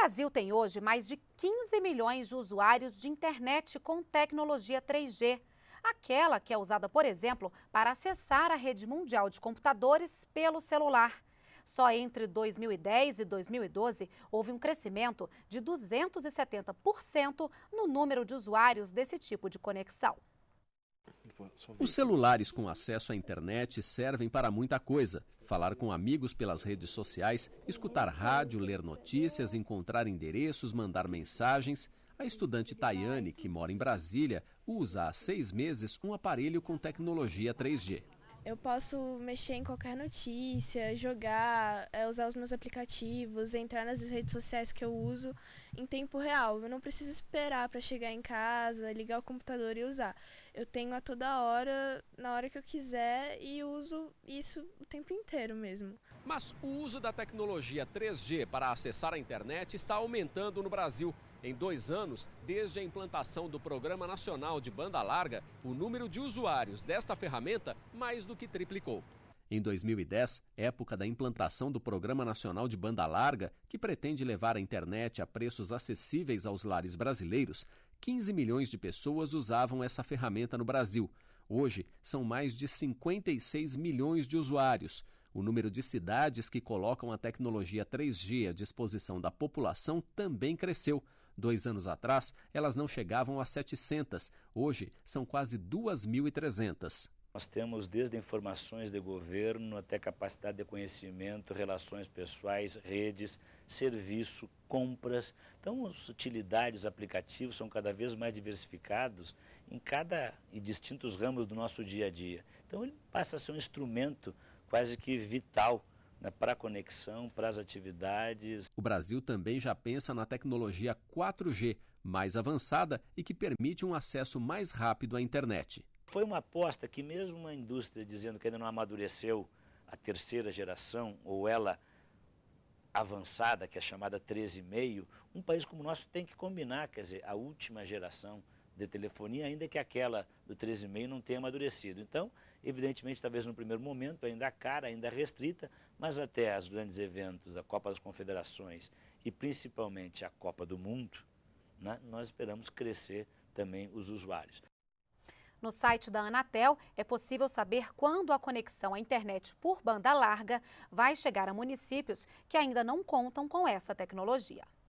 Brasil tem hoje mais de 15 milhões de usuários de internet com tecnologia 3G, aquela que é usada, por exemplo, para acessar a rede mundial de computadores pelo celular. Só entre 2010 e 2012 houve um crescimento de 270% no número de usuários desse tipo de conexão. Os celulares com acesso à internet servem para muita coisa: falar com amigos pelas redes sociais, escutar rádio, ler notícias, encontrar endereços, mandar mensagens. A estudante Tayane, que mora em Brasília, usa há seis meses um aparelho com tecnologia 3G. Eu posso mexer em qualquer notícia, jogar, eh, usar os meus aplicativos, entrar nas minhas redes sociais que eu uso em tempo real. Eu não preciso esperar para chegar em casa, ligar o computador e usar. Eu tenho a toda hora, na hora que eu quiser e uso isso o tempo inteiro mesmo. Mas o uso da tecnologia 3G para acessar a internet está aumentando no Brasil. Em dois anos, desde a implantação do Programa Nacional de Banda Larga, o número de usuários desta ferramenta mais do que triplicou. Em 2010, época da implantação do Programa Nacional de Banda Larga, que pretende levar a internet a preços acessíveis aos lares brasileiros, 15 milhões de pessoas usavam essa ferramenta no Brasil. Hoje, são mais de 56 milhões de usuários. O número de cidades que colocam a tecnologia 3G à disposição da população também cresceu. Dois anos atrás, elas não chegavam a 700. Hoje, são quase 2.300. Nós temos desde informações de governo até capacidade de conhecimento, relações pessoais, redes, serviço, compras. Então, as utilidades, os aplicativos são cada vez mais diversificados em cada e distintos ramos do nosso dia a dia. Então, ele passa a ser um instrumento quase que vital né, para a conexão, para as atividades. O Brasil também já pensa na tecnologia 4G, mais avançada e que permite um acesso mais rápido à internet. Foi uma aposta que, mesmo uma indústria dizendo que ainda não amadureceu a terceira geração, ou ela avançada, que é chamada 13,5, um país como o nosso tem que combinar, quer dizer, a última geração de telefonia, ainda que aquela do 13,5 não tenha amadurecido. Então, evidentemente, talvez no primeiro momento, ainda cara, ainda restrita, mas até os grandes eventos, a Copa das Confederações e principalmente a Copa do Mundo, né, nós esperamos crescer também os usuários. No site da Anatel é possível saber quando a conexão à internet por banda larga vai chegar a municípios que ainda não contam com essa tecnologia.